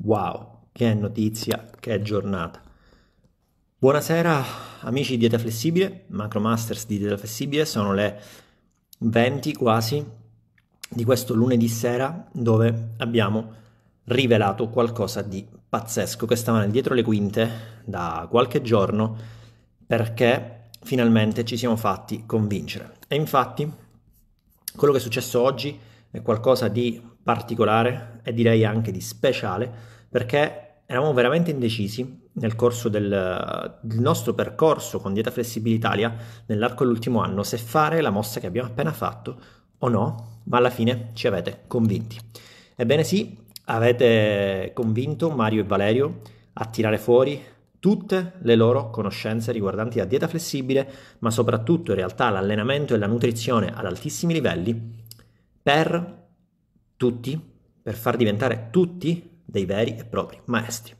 Wow, che notizia, che giornata. Buonasera amici di Dieta Flessibile, Macromasters di Dieta Flessibile, sono le 20 quasi di questo lunedì sera dove abbiamo rivelato qualcosa di pazzesco che stava dietro le quinte da qualche giorno perché finalmente ci siamo fatti convincere. E infatti quello che è successo oggi è qualcosa di particolare e direi anche di speciale perché eravamo veramente indecisi nel corso del, del nostro percorso con Dieta Italia nell'arco dell'ultimo anno se fare la mossa che abbiamo appena fatto o no, ma alla fine ci avete convinti. Ebbene sì, avete convinto Mario e Valerio a tirare fuori tutte le loro conoscenze riguardanti la dieta flessibile, ma soprattutto in realtà l'allenamento e la nutrizione ad altissimi livelli per tutti, per far diventare tutti dei veri e propri maestri.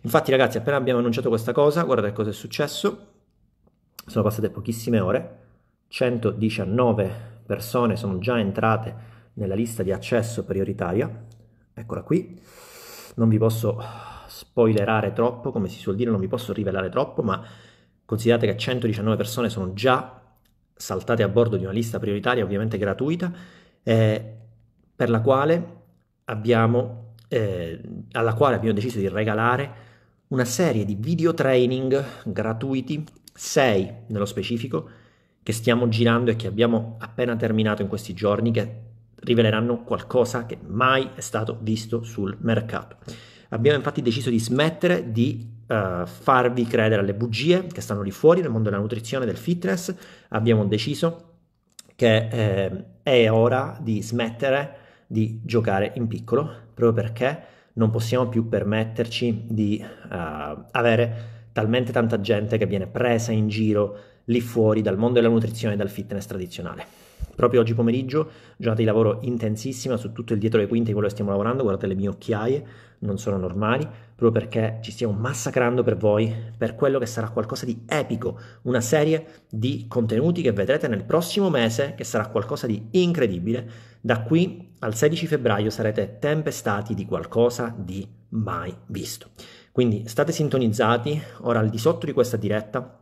Infatti ragazzi, appena abbiamo annunciato questa cosa, guardate cosa è successo, sono passate pochissime ore, 119 persone sono già entrate nella lista di accesso prioritaria, eccola qui, non vi posso spoilerare troppo, come si suol dire, non vi posso rivelare troppo, ma considerate che 119 persone sono già saltate a bordo di una lista prioritaria, ovviamente gratuita, eh, per la quale abbiamo, eh, alla quale abbiamo deciso di regalare una serie di video training gratuiti, 6 nello specifico, che stiamo girando e che abbiamo appena terminato in questi giorni, che riveleranno qualcosa che mai è stato visto sul mercato. Abbiamo infatti deciso di smettere di uh, farvi credere alle bugie che stanno lì fuori nel mondo della nutrizione e del fitness. Abbiamo deciso che eh, è ora di smettere di giocare in piccolo, proprio perché non possiamo più permetterci di uh, avere talmente tanta gente che viene presa in giro lì fuori dal mondo della nutrizione e dal fitness tradizionale. Proprio oggi pomeriggio, giornata di lavoro intensissima su tutto il dietro le quinte di quello che stiamo lavorando, guardate le mie occhiaie, non sono normali, proprio perché ci stiamo massacrando per voi, per quello che sarà qualcosa di epico, una serie di contenuti che vedrete nel prossimo mese, che sarà qualcosa di incredibile. Da qui al 16 febbraio sarete tempestati di qualcosa di mai visto. Quindi state sintonizzati, ora al di sotto di questa diretta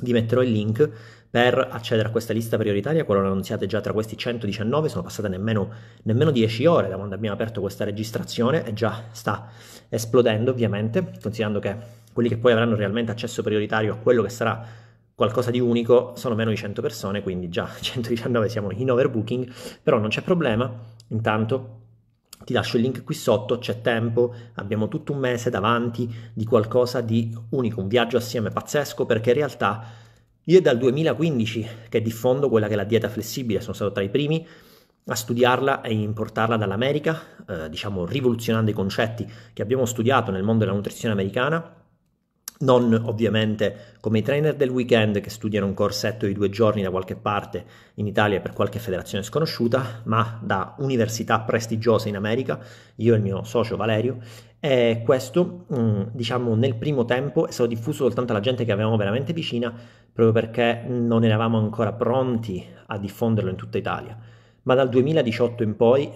vi metterò il link per accedere a questa lista prioritaria, qualora non siate già tra questi 119, sono passate nemmeno, nemmeno 10 ore da quando abbiamo aperto questa registrazione e già sta esplodendo ovviamente, considerando che quelli che poi avranno realmente accesso prioritario a quello che sarà qualcosa di unico, sono meno di 100 persone, quindi già 119 siamo in overbooking, però non c'è problema, intanto ti lascio il link qui sotto, c'è tempo, abbiamo tutto un mese davanti di qualcosa di unico, un viaggio assieme pazzesco, perché in realtà io è dal 2015 che diffondo quella che è la dieta flessibile, sono stato tra i primi a studiarla e importarla dall'America, eh, diciamo rivoluzionando i concetti che abbiamo studiato nel mondo della nutrizione americana, non ovviamente come i trainer del weekend che studiano un corsetto di due giorni da qualche parte in Italia per qualche federazione sconosciuta, ma da università prestigiose in America, io e il mio socio Valerio e eh, questo, mm, diciamo, nel primo tempo è stato diffuso soltanto alla gente che avevamo veramente vicina, proprio perché non eravamo ancora pronti a diffonderlo in tutta Italia. Ma dal 2018 in poi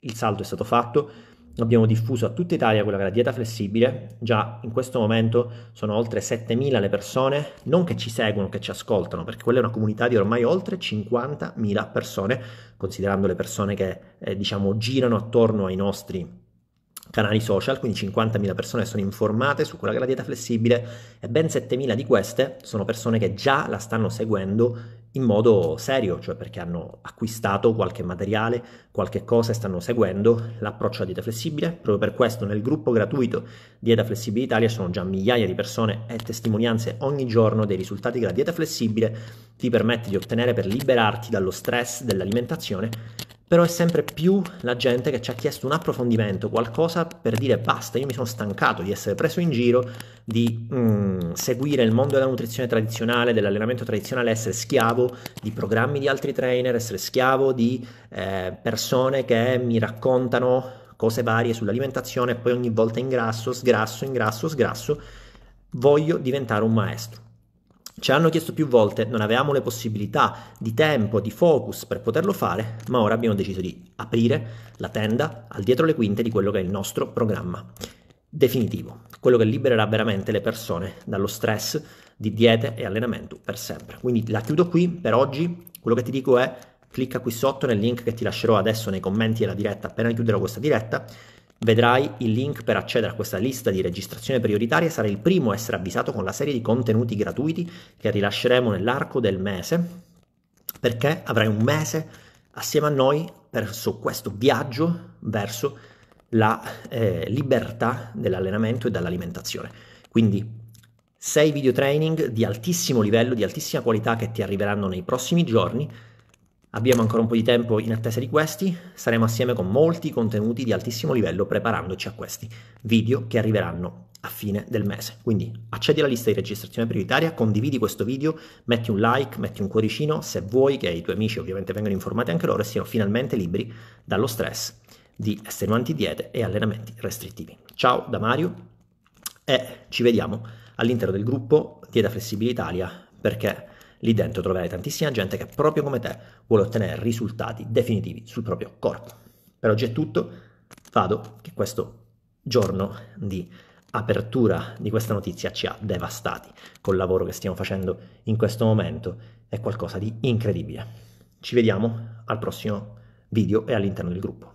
il salto è stato fatto, abbiamo diffuso a tutta Italia quella che è la dieta flessibile, già in questo momento sono oltre 7.000 le persone, non che ci seguono, che ci ascoltano, perché quella è una comunità di ormai oltre 50.000 persone, considerando le persone che eh, diciamo girano attorno ai nostri canali social, quindi 50.000 persone sono informate su quella che è la dieta flessibile e ben 7.000 di queste sono persone che già la stanno seguendo in modo serio, cioè perché hanno acquistato qualche materiale, qualche cosa e stanno seguendo l'approccio alla dieta flessibile. Proprio per questo nel gruppo gratuito Dieta Flessibile Italia sono già migliaia di persone e testimonianze ogni giorno dei risultati che la dieta flessibile ti permette di ottenere per liberarti dallo stress dell'alimentazione però è sempre più la gente che ci ha chiesto un approfondimento, qualcosa per dire basta, io mi sono stancato di essere preso in giro, di mm, seguire il mondo della nutrizione tradizionale, dell'allenamento tradizionale, essere schiavo di programmi di altri trainer, essere schiavo di eh, persone che mi raccontano cose varie sull'alimentazione e poi ogni volta ingrasso, sgrasso, ingrasso, sgrasso. Voglio diventare un maestro. Ci hanno chiesto più volte, non avevamo le possibilità di tempo, di focus per poterlo fare, ma ora abbiamo deciso di aprire la tenda al dietro le quinte di quello che è il nostro programma definitivo, quello che libererà veramente le persone dallo stress di diete e allenamento per sempre. Quindi la chiudo qui per oggi, quello che ti dico è clicca qui sotto nel link che ti lascerò adesso nei commenti della diretta appena chiuderò questa diretta Vedrai il link per accedere a questa lista di registrazione prioritaria, sarai il primo a essere avvisato con la serie di contenuti gratuiti che rilasceremo nell'arco del mese, perché avrai un mese assieme a noi verso questo viaggio verso la eh, libertà dell'allenamento e dall'alimentazione. Quindi sei video training di altissimo livello, di altissima qualità che ti arriveranno nei prossimi giorni Abbiamo ancora un po' di tempo in attesa di questi, saremo assieme con molti contenuti di altissimo livello preparandoci a questi video che arriveranno a fine del mese. Quindi accedi alla lista di registrazione prioritaria, condividi questo video, metti un like, metti un cuoricino se vuoi che i tuoi amici ovviamente vengano informati anche loro e siano finalmente liberi dallo stress di estenuanti diete e allenamenti restrittivi. Ciao da Mario e ci vediamo all'interno del gruppo Dieta Flessibilitalia perché Lì dentro troverai tantissima gente che proprio come te vuole ottenere risultati definitivi sul proprio corpo. Per oggi è tutto, vado che questo giorno di apertura di questa notizia ci ha devastati. Col lavoro che stiamo facendo in questo momento è qualcosa di incredibile. Ci vediamo al prossimo video e all'interno del gruppo.